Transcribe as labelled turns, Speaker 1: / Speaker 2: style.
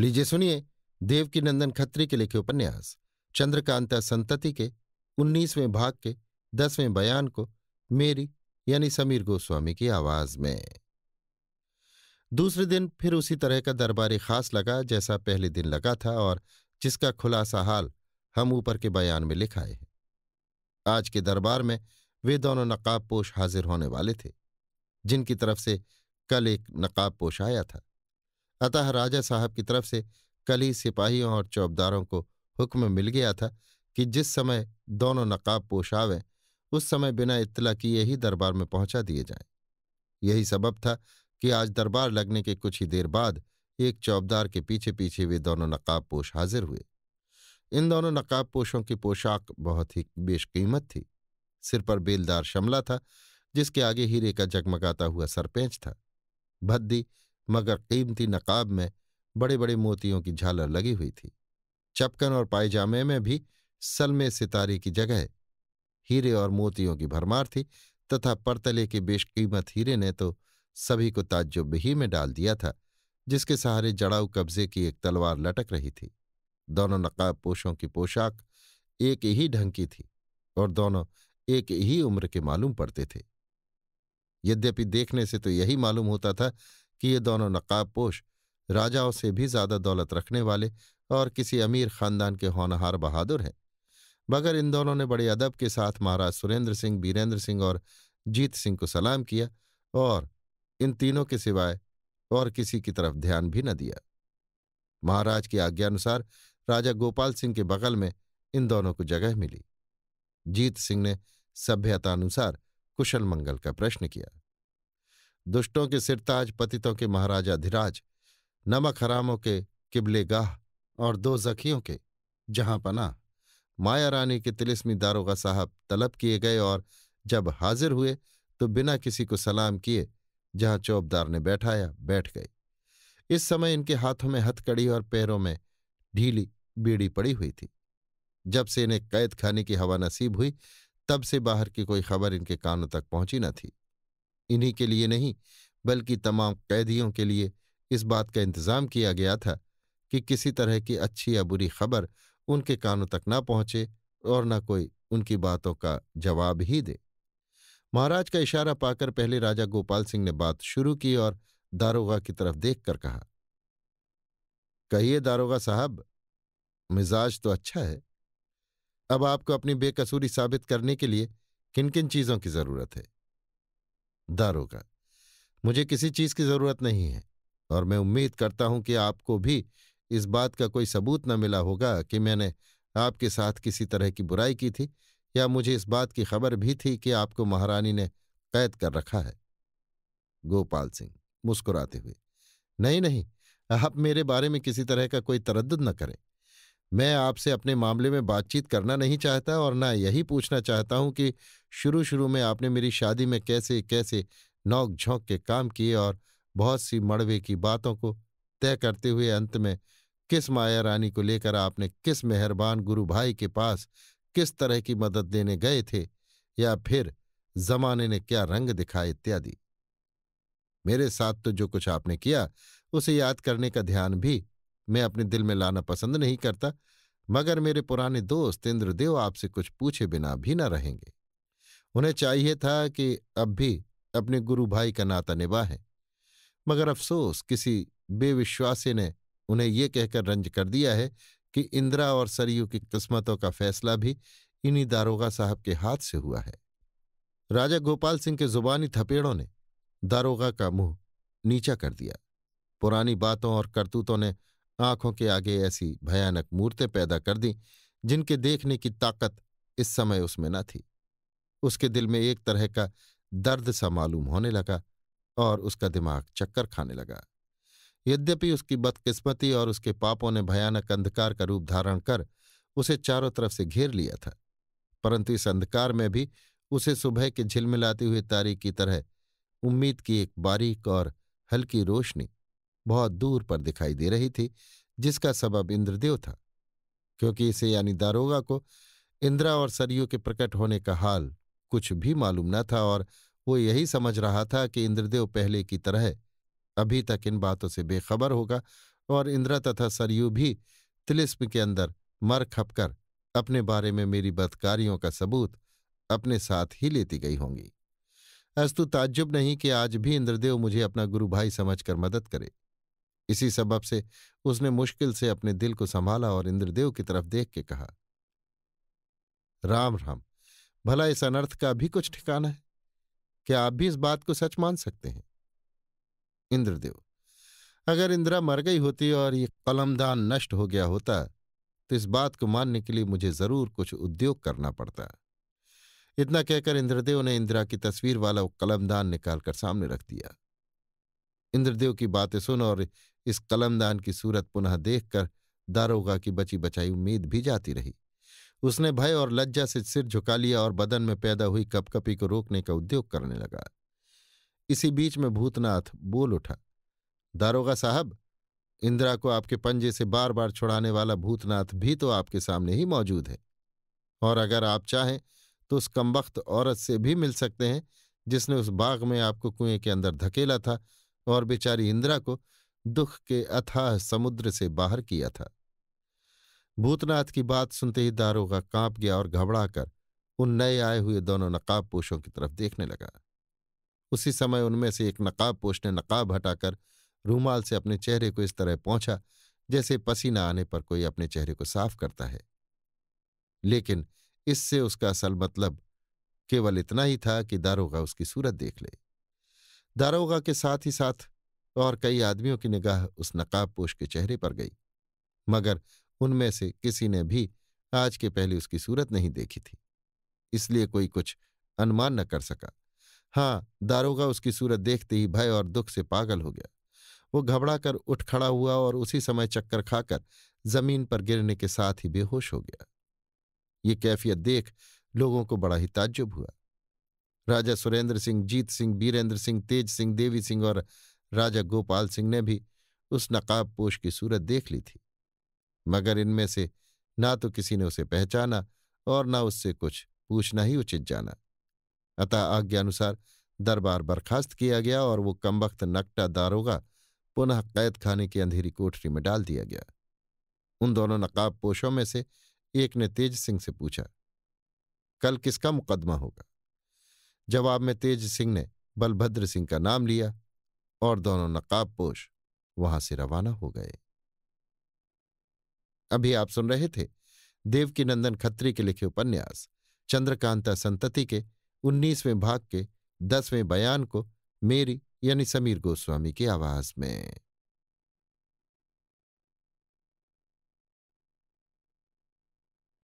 Speaker 1: लीजिए सुनिए देवकी नंदन खत्री के लिखे उपन्यास चंद्रकांता संतति के उन्नीसवें भाग के दसवें बयान को मेरी यानी समीर गोस्वामी की आवाज में दूसरे दिन फिर उसी तरह का दरबारी खास लगा जैसा पहले दिन लगा था और जिसका खुलासा हाल हम ऊपर के बयान में लिखाए हैं आज के दरबार में वे दोनों नकाबपोश हाजिर होने वाले थे जिनकी तरफ से कल एक नकाबपोश आया था अतः राजा साहब की तरफ से कल ही सिपाहियों और चौबदारों को हुक्म मिल गया था कि जिस समय दोनों नकाब पोश आवें उस समय बिना इतला किए ही दरबार में पहुंचा दिए जाएं यही सबब था कि आज दरबार लगने के कुछ ही देर बाद एक चौबदार के पीछे पीछे वे दोनों नकाब पोश हाजिर हुए इन दोनों नकाब पोशों की पोशाक बहुत ही बेशकीमत थी सिर पर बेलदार शमला था जिसके आगे हीरे का जगमगाता हुआ सरपेंच था भद्दी मगर कीमती नकाब में बड़े बड़े मोतियों की झालर लगी हुई थी चपकन और पायजामे में भी सलमे सितारे की जगह हीरे और मोतियों की भरमार थी तथा परतले के बेशकीमत हीरे ने तो सभी को ताज्जुब ही में डाल दिया था जिसके सहारे जड़ाऊ कब्जे की एक तलवार लटक रही थी दोनों नकाब पोशों की पोशाक एक ही ढंग की थी और दोनों एक ही उम्र के मालूम पड़ते थे यद्यपि देखने से तो यही मालूम होता था कि ये दोनों नकाबपोश राजाओं से भी ज्यादा दौलत रखने वाले और किसी अमीर खानदान के होनहार बहादुर हैं मगर इन दोनों ने बड़े अदब के साथ महाराज सुरेंद्र सिंह बीरेंद्र सिंह और जीत सिंह को सलाम किया और इन तीनों के सिवाय और किसी की तरफ ध्यान भी न दिया महाराज की आज्ञानुसार राजा गोपाल सिंह के बगल में इन दोनों को जगह मिली जीत सिंह ने सभ्यतानुसार कुशल मंगल का प्रश्न किया दुष्टों के सिरताज पतितों के महाराजा धिराज नमक हरामों के किबले गाह और दो जखियों के जहां पना माया रानी के तिलिस्मी दारोगा साहब तलब किए गए और जब हाजिर हुए तो बिना किसी को सलाम किए जहां चौबदार ने बैठाया बैठ गए इस समय इनके हाथों में हथकड़ी और पैरों में ढीली बीड़ी पड़ी हुई थी जब से इन्हें कैद खाने की हवा नसीब हुई तब से बाहर की कोई खबर इनके कानों तक पहुंची न थी इन्हीं के लिए नहीं बल्कि तमाम कैदियों के लिए इस बात का इंतजाम किया गया था कि किसी तरह की अच्छी या बुरी खबर उनके कानों तक ना पहुंचे और न कोई उनकी बातों का जवाब ही दे महाराज का इशारा पाकर पहले राजा गोपाल सिंह ने बात शुरू की और दारोगा की तरफ देखकर कहा कहिए दारोगा साहब मिजाज तो अच्छा है अब आपको अपनी बेकसूरी साबित करने के लिए किन किन चीजों की जरूरत है दारोगा मुझे किसी चीज की जरूरत नहीं है और मैं उम्मीद करता हूं कि आपको भी इस बात का कोई सबूत न मिला होगा कि मैंने आपके साथ किसी तरह की बुराई की थी या मुझे इस बात की खबर भी थी कि आपको महारानी ने कैद कर रखा है गोपाल सिंह मुस्कुराते हुए नहीं नहीं आप मेरे बारे में किसी तरह का कोई तरद न करें मैं आपसे अपने मामले में बातचीत करना नहीं चाहता और ना यही पूछना चाहता हूं कि शुरू शुरू में आपने मेरी शादी में कैसे कैसे नौक झोंक के काम किए और बहुत सी मड़वे की बातों को तय करते हुए अंत में किस माया रानी को लेकर आपने किस मेहरबान गुरु भाई के पास किस तरह की मदद देने गए थे या फिर जमाने ने क्या रंग दिखाए इत्यादि मेरे साथ तो जो कुछ आपने किया उसे याद करने का ध्यान भी मैं अपने दिल में लाना पसंद नहीं करता मगर मेरे पुराने दोस्त इंद्रदेव आपसे कुछ पूछे बिना भी न रहेंगे उन्हें चाहिए था कि अब भी अपने गुरु भाई का नाता है मगर अफसोस किसी बेविश्वासी ने उन्हें ये कहकर रंज कर दिया है कि इंदिरा और सरयू की किस्मतों का फैसला भी इन्हीं दारोगा साहब के हाथ से हुआ है राजा गोपाल सिंह के जुबानी थपेड़ों ने दारोगा का मुंह नीचा कर दिया पुरानी बातों और करतूतों ने आंखों के आगे ऐसी भयानक मूर्तें पैदा कर दी जिनके देखने की ताकत इस समय उसमें न थी उसके दिल में एक तरह का दर्द सा मालूम होने लगा और उसका दिमाग चक्कर खाने लगा यद्यपि उसकी बदकिस्मती और उसके पापों ने भयानक अंधकार का रूप धारण कर उसे चारों तरफ से घेर लिया था परंतु इस अंधकार में भी उसे सुबह के झिलमिलाती हुई तारीख की तरह उम्मीद की एक बारीक और हल्की रोशनी बहुत दूर पर दिखाई दे रही थी जिसका सबब इंद्रदेव था क्योंकि इसे यानी दारोगा को इंद्रा और सरयू के प्रकट होने का हाल कुछ भी मालूम न था और वो यही समझ रहा था कि इंद्रदेव पहले की तरह अभी तक इन बातों से बेखबर होगा और इंदिरा तथा सरयू भी तिलिस्म के अंदर मर खपकर अपने बारे में मेरी बदकारियों का सबूत अपने साथ ही लेती गई होंगी अस्तु ताज्जुब नहीं कि आज भी इंद्रदेव मुझे अपना गुरु भाई समझकर मदद करे इसी सबब से उसने मुश्किल से अपने दिल को संभाला और इंद्रदेव की तरफ देख के कहा राम राम भला इस अनर्थ का भी कुछ ठिकाना है क्या आप भी इस बात को सच मान सकते हैं इंद्रदेव अगर इंदिरा मर गई होती और ये कलमदान नष्ट हो गया होता तो इस बात को मानने के लिए मुझे जरूर कुछ उद्योग करना पड़ता इतना कहकर इंद्रदेव ने इंदिरा की तस्वीर वाला कलमदान निकालकर सामने रख दिया इंद्रदेव की बातें सुन और इस कलमदान की सूरत पुनः देखकर दारोगा की बची बचाई उम्मीद भी जाती रही उसने भय और लज्जा से सिर झुका लिया और बदन में पैदा हुई कपकपी को रोकने का उद्योग करने लगा इसी बीच में भूतनाथ बोल उठा दारोगा साहब इंदिरा को आपके पंजे से बार बार छुड़ाने वाला भूतनाथ भी तो आपके सामने ही मौजूद है और अगर आप चाहें तो उस कमबख्त औरत से भी मिल सकते हैं जिसने उस बाग में आपको कुएं के अंदर धकेला था और बेचारी इंदिरा को दुख के अथाह समुद्र से बाहर किया था भूतनाथ की बात सुनते ही दारोगा कांप गया और घबरा कर उन नए आए हुए दोनों नकाबपोशों की तरफ देखने लगा उसी समय उनमें से एक नकाबपोश ने नकाब हटाकर रूमाल से अपने चेहरे को इस तरह पहुंचा जैसे पसीना आने पर कोई अपने चेहरे को साफ करता है लेकिन इससे उसका असल मतलब केवल इतना ही था कि दारोगा उसकी सूरत देख ले दारोगा के साथ ही साथ और कई आदमियों की निगाह उस नकाबपोश के चेहरे पर गई मगर उनमें से किसी ने भी आज के पहले उसकी सूरत नहीं देखी थी इसलिए कोई कुछ अनुमान न कर सका हाँ दारोगा उसकी सूरत देखते ही भय और दुख से पागल हो गया वो घबरा कर उठ खड़ा हुआ और उसी समय चक्कर खाकर जमीन पर गिरने के साथ ही बेहोश हो गया ये कैफियत देख लोगों को बड़ा ही ताज्जुब हुआ राजा सुरेंद्र सिंह जीत सिंह बीरेंद्र सिंह तेज सिंह देवी सिंह और राजा गोपाल सिंह ने भी उस नकाबपोष की सूरत देख ली थी मगर इनमें से ना तो किसी ने उसे पहचाना और ना उससे कुछ पूछना ही उचित जाना अतः आज्ञानुसार दरबार बर्खास्त किया गया और वो कमबख्त नकटा दारोगा पुनः कैद खाने की अंधेरी कोठरी में डाल दिया गया उन दोनों नकाब पोशों में से एक ने तेज सिंह से पूछा कल किसका मुकदमा होगा जवाब में तेज सिंह ने बलभद्र सिंह का नाम लिया और दोनों नकाबपोश वहां से रवाना हो गए अभी आप सुन रहे थे देवकी नंदन खत्री के लिखे उपन्यास चंद्रकांता संतति के उन्नीसवें भाग के दसवें बयान को मेरी यानी समीर गोस्वामी की आवाज में